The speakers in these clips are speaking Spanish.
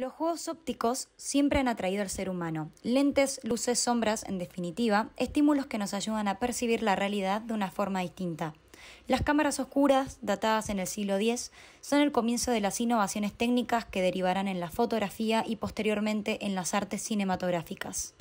Los juegos ópticos siempre han atraído al ser humano. Lentes, luces, sombras, en definitiva, estímulos que nos ayudan a percibir la realidad de una forma distinta. Las cámaras oscuras, datadas en el siglo X, son el comienzo de las innovaciones técnicas que derivarán en la fotografía y posteriormente en las artes cinematográficas.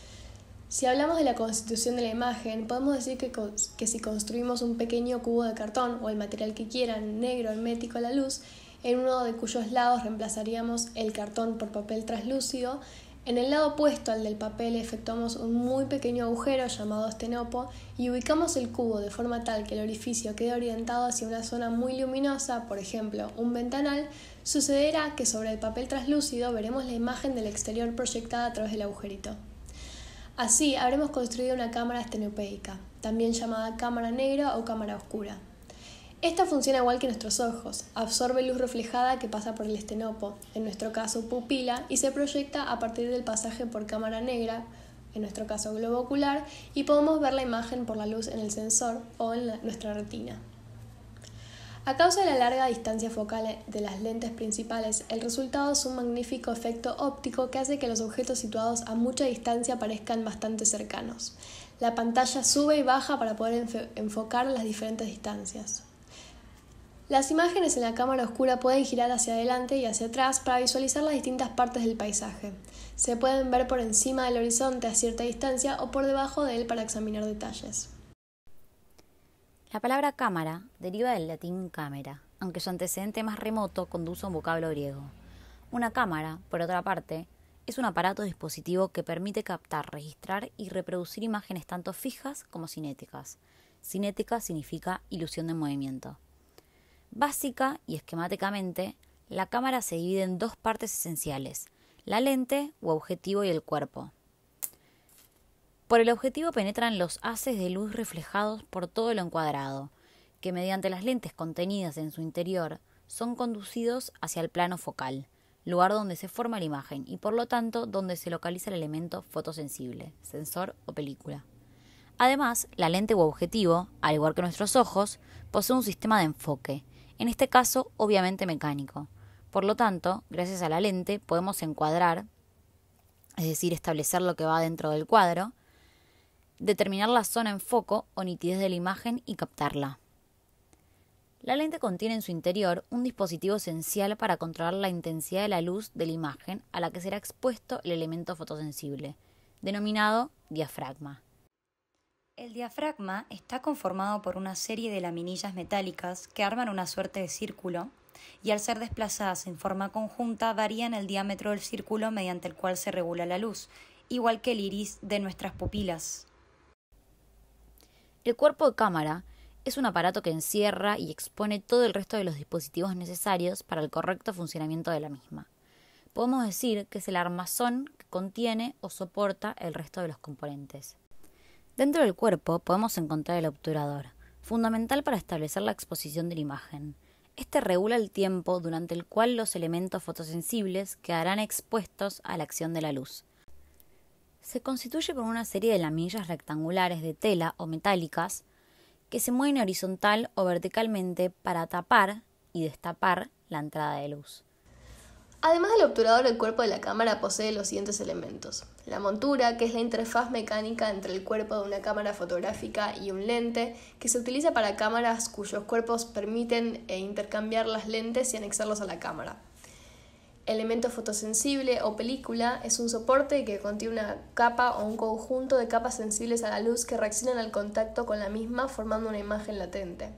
Si hablamos de la constitución de la imagen, podemos decir que, si construimos un pequeño cubo de cartón o el material que quieran, negro, hermético a la luz, en uno de cuyos lados reemplazaríamos el cartón por papel translúcido. En el lado opuesto al del papel efectuamos un muy pequeño agujero llamado estenopo y ubicamos el cubo de forma tal que el orificio quede orientado hacia una zona muy luminosa, por ejemplo, un ventanal, sucederá que sobre el papel translúcido veremos la imagen del exterior proyectada a través del agujerito. Así habremos construido una cámara estenopeica, también llamada cámara negra o cámara oscura. Esta funciona igual que nuestros ojos, absorbe luz reflejada que pasa por el estenopo, en nuestro caso pupila, y se proyecta a partir del pasaje por cámara negra, en nuestro caso globo ocular, y podemos ver la imagen por la luz en el sensor o en nuestra retina. A causa de la larga distancia focal de las lentes principales, el resultado es un magnífico efecto óptico que hace que los objetos situados a mucha distancia parezcan bastante cercanos. La pantalla sube y baja para poder enfocar las diferentes distancias. Las imágenes en la cámara oscura pueden girar hacia adelante y hacia atrás para visualizar las distintas partes del paisaje. Se pueden ver por encima del horizonte a cierta distancia o por debajo de él para examinar detalles. La palabra cámara deriva del latín cámara, aunque su antecedente más remoto conduce a un vocablo griego. Una cámara, por otra parte, es un aparato dispositivo que permite captar, registrar y reproducir imágenes tanto fijas como cinéticas. Cinética significa ilusión de movimiento. Básica y esquemáticamente, la cámara se divide en dos partes esenciales, la lente o objetivo y el cuerpo. Por el objetivo penetran los haces de luz reflejados por todo lo encuadrado, que mediante las lentes contenidas en su interior son conducidos hacia el plano focal, lugar donde se forma la imagen y por lo tanto donde se localiza el elemento fotosensible, sensor o película. Además, la lente u objetivo, al igual que nuestros ojos, posee un sistema de enfoque, en este caso obviamente mecánico. Por lo tanto, gracias a la lente podemos encuadrar, es decir, establecer lo que va dentro del cuadro, determinar la zona en foco o nitidez de la imagen y captarla. La lente contiene en su interior un dispositivo esencial para controlar la intensidad de la luz de la imagen a la que será expuesto el elemento fotosensible, denominado diafragma. El diafragma está conformado por una serie de laminillas metálicas que arman una suerte de círculo y al ser desplazadas en forma conjunta varían el diámetro del círculo mediante el cual se regula la luz, igual que el iris de nuestras pupilas. El cuerpo de cámara es un aparato que encierra y expone todo el resto de los dispositivos necesarios para el correcto funcionamiento de la misma. Podemos decir que es el armazón que contiene o soporta el resto de los componentes. Dentro del cuerpo podemos encontrar el obturador, fundamental para establecer la exposición de la imagen. Este regula el tiempo durante el cual los elementos fotosensibles quedarán expuestos a la acción de la luz. Se constituye por una serie de lamillas rectangulares de tela o metálicas que se mueven horizontal o verticalmente para tapar y destapar la entrada de luz. Además del obturador, el cuerpo de la cámara posee los siguientes elementos. La montura, que es la interfaz mecánica entre el cuerpo de una cámara fotográfica y un lente, que se utiliza para cámaras cuyos cuerpos permiten eh, intercambiar las lentes y anexarlos a la cámara. Elemento fotosensible o película es un soporte que contiene una capa o un conjunto de capas sensibles a la luz que reaccionan al contacto con la misma formando una imagen latente.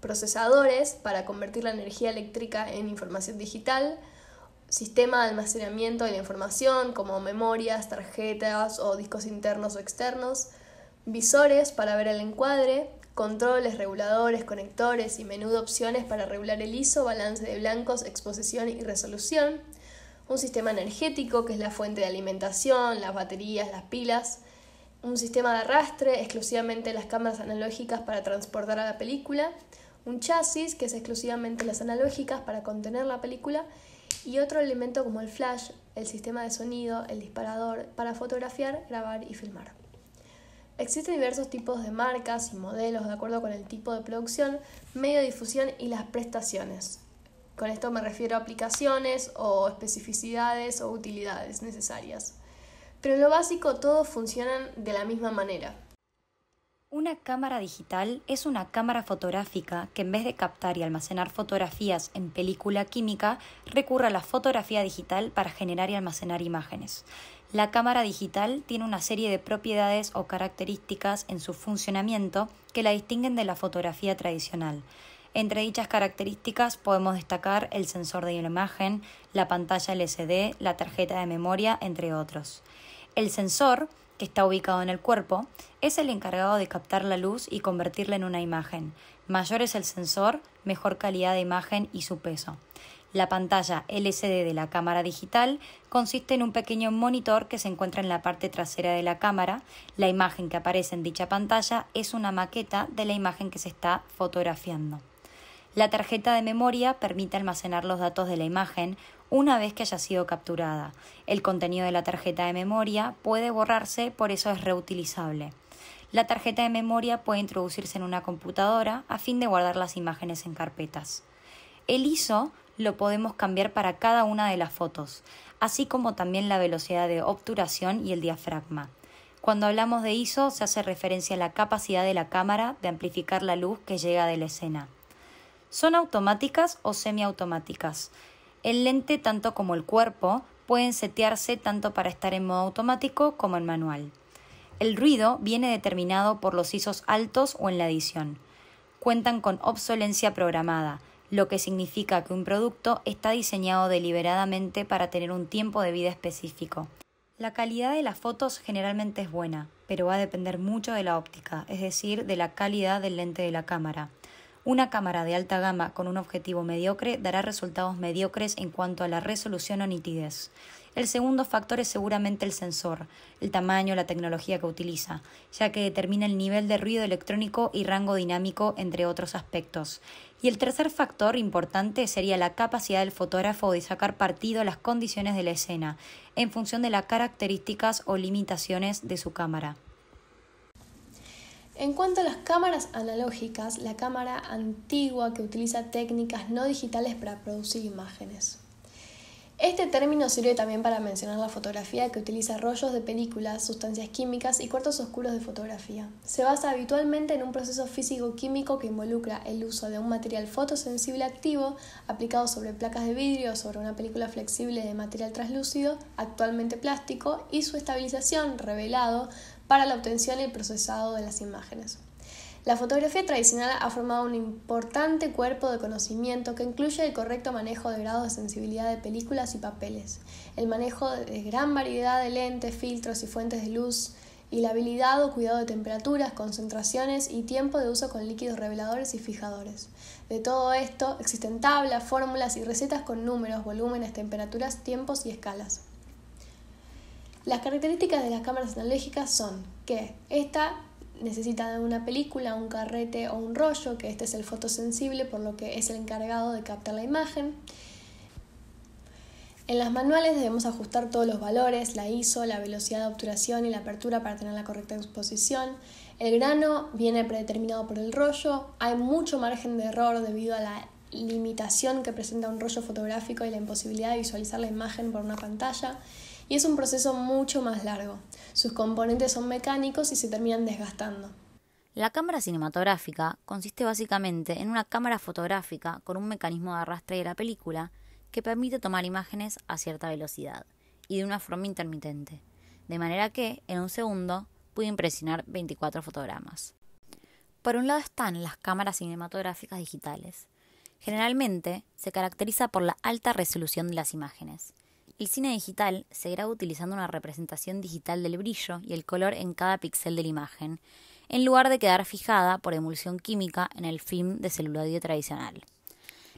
Procesadores para convertir la energía eléctrica en información digital, sistema de almacenamiento de la información como memorias, tarjetas o discos internos o externos, visores para ver el encuadre, controles, reguladores, conectores y menú de opciones para regular el ISO, balance de blancos, exposición y resolución, un sistema energético que es la fuente de alimentación, las baterías, las pilas, un sistema de arrastre, exclusivamente las cámaras analógicas para transportar a la película, un chasis, que es exclusivamente las analógicas para contener la película, y otro elemento como el flash, el sistema de sonido, el disparador, para fotografiar, grabar y filmar. Existen diversos tipos de marcas y modelos de acuerdo con el tipo de producción, medio de difusión y las prestaciones. Con esto me refiero a aplicaciones o especificidades o utilidades necesarias. Pero en lo básico todos funcionan de la misma manera. Una cámara digital es una cámara fotográfica que en vez de captar y almacenar fotografías en película química, recurre a la fotografía digital para generar y almacenar imágenes. La cámara digital tiene una serie de propiedades o características en su funcionamiento que la distinguen de la fotografía tradicional. Entre dichas características podemos destacar el sensor de imagen, la pantalla LCD, la tarjeta de memoria, entre otros. El sensor que está ubicado en el cuerpo, es el encargado de captar la luz y convertirla en una imagen. Mayor es el sensor, mejor calidad de imagen y su peso. La pantalla LCD de la cámara digital consiste en un pequeño monitor que se encuentra en la parte trasera de la cámara. La imagen que aparece en dicha pantalla es una maqueta de la imagen que se está fotografiando. La tarjeta de memoria permite almacenar los datos de la imagen una vez que haya sido capturada. El contenido de la tarjeta de memoria puede borrarse, por eso es reutilizable. La tarjeta de memoria puede introducirse en una computadora a fin de guardar las imágenes en carpetas. El ISO lo podemos cambiar para cada una de las fotos, así como también la velocidad de obturación y el diafragma. Cuando hablamos de ISO se hace referencia a la capacidad de la cámara de amplificar la luz que llega de la escena. Son automáticas o semiautomáticas. El lente, tanto como el cuerpo, pueden setearse tanto para estar en modo automático como en manual. El ruido viene determinado por los ISOs altos o en la edición. Cuentan con obsolencia programada, lo que significa que un producto está diseñado deliberadamente para tener un tiempo de vida específico. La calidad de las fotos generalmente es buena, pero va a depender mucho de la óptica, es decir, de la calidad del lente de la cámara. Una cámara de alta gama con un objetivo mediocre dará resultados mediocres en cuanto a la resolución o nitidez. El segundo factor es seguramente el sensor, el tamaño, la tecnología que utiliza, ya que determina el nivel de ruido electrónico y rango dinámico, entre otros aspectos. Y el tercer factor importante sería la capacidad del fotógrafo de sacar partido a las condiciones de la escena, en función de las características o limitaciones de su cámara. En cuanto a las cámaras analógicas, la cámara antigua que utiliza técnicas no digitales para producir imágenes. Este término sirve también para mencionar la fotografía que utiliza rollos de películas, sustancias químicas y cuartos oscuros de fotografía. Se basa habitualmente en un proceso físico-químico que involucra el uso de un material fotosensible activo aplicado sobre placas de vidrio o sobre una película flexible de material translúcido, actualmente plástico, y su estabilización, revelado, para la obtención y el procesado de las imágenes. La fotografía tradicional ha formado un importante cuerpo de conocimiento que incluye el correcto manejo de grados de sensibilidad de películas y papeles, el manejo de gran variedad de lentes, filtros y fuentes de luz, y la habilidad o cuidado de temperaturas, concentraciones y tiempo de uso con líquidos reveladores y fijadores. De todo esto existen tablas, fórmulas y recetas con números, volúmenes, temperaturas, tiempos y escalas. Las características de las cámaras analógicas son que esta necesita de una película, un carrete o un rollo, que este es el fotosensible, por lo que es el encargado de captar la imagen. En las manuales debemos ajustar todos los valores, la ISO, la velocidad de obturación y la apertura para tener la correcta exposición. El grano viene predeterminado por el rollo. Hay mucho margen de error debido a la limitación que presenta un rollo fotográfico y la imposibilidad de visualizar la imagen por una pantalla y es un proceso mucho más largo. Sus componentes son mecánicos y se terminan desgastando. La cámara cinematográfica consiste básicamente en una cámara fotográfica con un mecanismo de arrastre de la película que permite tomar imágenes a cierta velocidad y de una forma intermitente, de manera que en un segundo puede impresionar 24 fotogramas. Por un lado están las cámaras cinematográficas digitales. Generalmente se caracteriza por la alta resolución de las imágenes, el cine digital se graba utilizando una representación digital del brillo y el color en cada píxel de la imagen, en lugar de quedar fijada por emulsión química en el film de celuloide tradicional.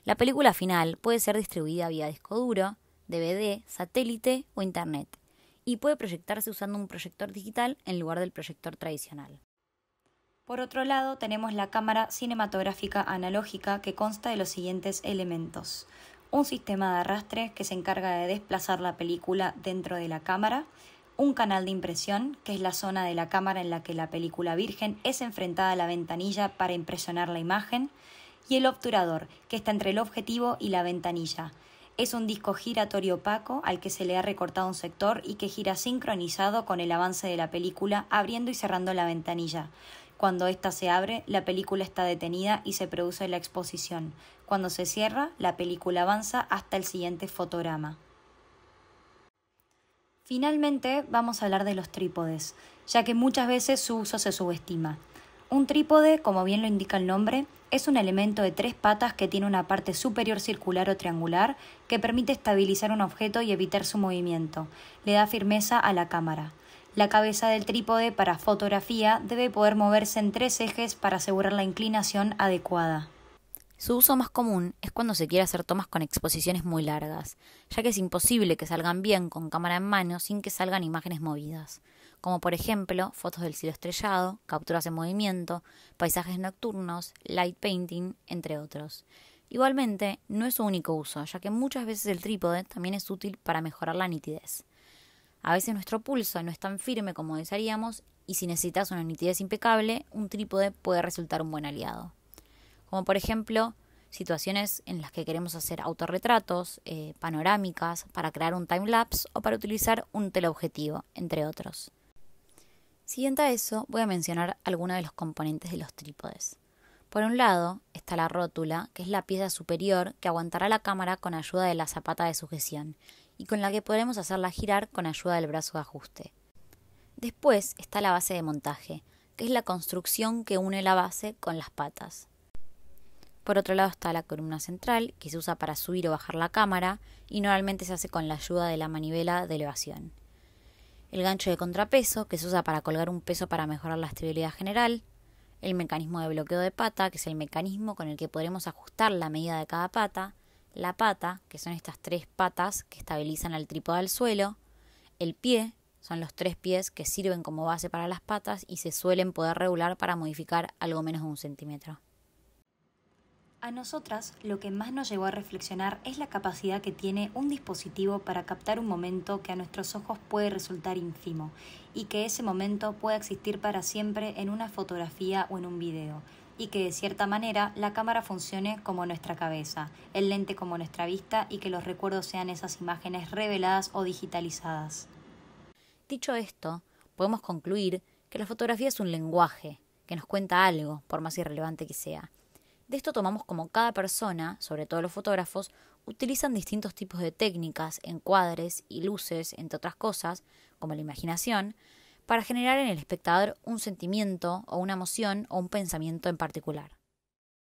La película final puede ser distribuida vía disco duro, DVD, satélite o internet, y puede proyectarse usando un proyector digital en lugar del proyector tradicional. Por otro lado, tenemos la cámara cinematográfica analógica que consta de los siguientes elementos un sistema de arrastre que se encarga de desplazar la película dentro de la cámara, un canal de impresión, que es la zona de la cámara en la que la película virgen es enfrentada a la ventanilla para impresionar la imagen, y el obturador, que está entre el objetivo y la ventanilla. Es un disco giratorio opaco al que se le ha recortado un sector y que gira sincronizado con el avance de la película, abriendo y cerrando la ventanilla. Cuando ésta se abre, la película está detenida y se produce la exposición. Cuando se cierra, la película avanza hasta el siguiente fotograma. Finalmente, vamos a hablar de los trípodes, ya que muchas veces su uso se subestima. Un trípode, como bien lo indica el nombre, es un elemento de tres patas que tiene una parte superior circular o triangular que permite estabilizar un objeto y evitar su movimiento. Le da firmeza a la cámara. La cabeza del trípode para fotografía debe poder moverse en tres ejes para asegurar la inclinación adecuada. Su uso más común es cuando se quiere hacer tomas con exposiciones muy largas, ya que es imposible que salgan bien con cámara en mano sin que salgan imágenes movidas, como por ejemplo fotos del cielo estrellado, capturas en movimiento, paisajes nocturnos, light painting, entre otros. Igualmente, no es su único uso, ya que muchas veces el trípode también es útil para mejorar la nitidez. A veces nuestro pulso no es tan firme como desearíamos y si necesitas una nitidez impecable, un trípode puede resultar un buen aliado. Como por ejemplo, situaciones en las que queremos hacer autorretratos, eh, panorámicas, para crear un time lapse o para utilizar un teleobjetivo, entre otros. Siguiente a eso, voy a mencionar algunos de los componentes de los trípodes. Por un lado está la rótula, que es la pieza superior que aguantará la cámara con ayuda de la zapata de sujeción, y con la que podremos hacerla girar con ayuda del brazo de ajuste. Después está la base de montaje, que es la construcción que une la base con las patas. Por otro lado está la columna central, que se usa para subir o bajar la cámara y normalmente se hace con la ayuda de la manivela de elevación. El gancho de contrapeso, que se usa para colgar un peso para mejorar la estabilidad general. El mecanismo de bloqueo de pata, que es el mecanismo con el que podremos ajustar la medida de cada pata la pata, que son estas tres patas que estabilizan al trípode al suelo, el pie, son los tres pies que sirven como base para las patas y se suelen poder regular para modificar algo menos de un centímetro. A nosotras lo que más nos llevó a reflexionar es la capacidad que tiene un dispositivo para captar un momento que a nuestros ojos puede resultar ínfimo y que ese momento pueda existir para siempre en una fotografía o en un video, y que de cierta manera la cámara funcione como nuestra cabeza, el lente como nuestra vista y que los recuerdos sean esas imágenes reveladas o digitalizadas. Dicho esto, podemos concluir que la fotografía es un lenguaje, que nos cuenta algo, por más irrelevante que sea. De esto tomamos como cada persona, sobre todo los fotógrafos, utilizan distintos tipos de técnicas, encuadres y luces, entre otras cosas, como la imaginación, para generar en el espectador un sentimiento o una emoción o un pensamiento en particular.